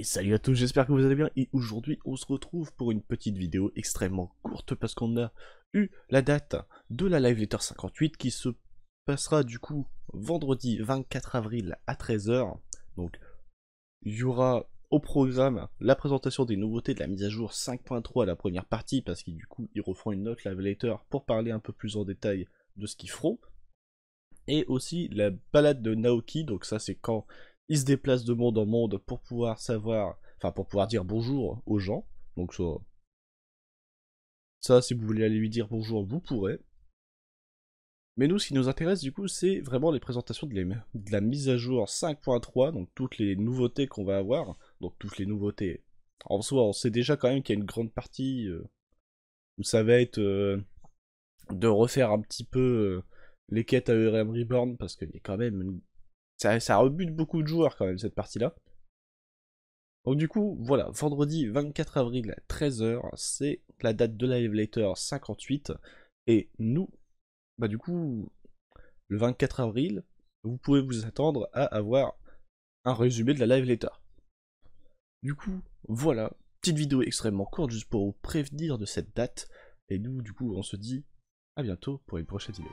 Et salut à tous, j'espère que vous allez bien. Et aujourd'hui, on se retrouve pour une petite vidéo extrêmement courte parce qu'on a eu la date de la Live Letter 58 qui se passera du coup vendredi 24 avril à 13h. Donc, il y aura au programme la présentation des nouveautés de la mise à jour 5.3 à la première partie parce qu'ils du coup, ils referont une autre Live Letter pour parler un peu plus en détail de ce qu'ils feront. Et aussi la balade de Naoki, donc ça c'est quand il se déplace de monde en monde pour pouvoir savoir, enfin pour pouvoir dire bonjour aux gens. Donc ça, si vous voulez aller lui dire bonjour, vous pourrez. Mais nous, ce qui nous intéresse du coup, c'est vraiment les présentations de, la mise à jour 5.3, donc toutes les nouveautés qu'on va avoir, donc toutes les nouveautés. En soi, on sait déjà quand même qu'il y a une grande partie euh, où ça va être euh, de refaire un petit peu euh, les quêtes à ERM Reborn, parce qu'il y a quand même une ça, rebute beaucoup de joueurs quand même, cette partie-là. Donc du coup, voilà, vendredi 24 avril, à 13h, c'est la date de la Live letter 58. Et nous, bah du coup, le 24 avril, vous pouvez vous attendre à avoir un résumé de la Live letter. Du coup, voilà, petite vidéo extrêmement courte juste pour vous prévenir de cette date. Et nous, du coup, on se dit à bientôt pour une prochaine vidéo.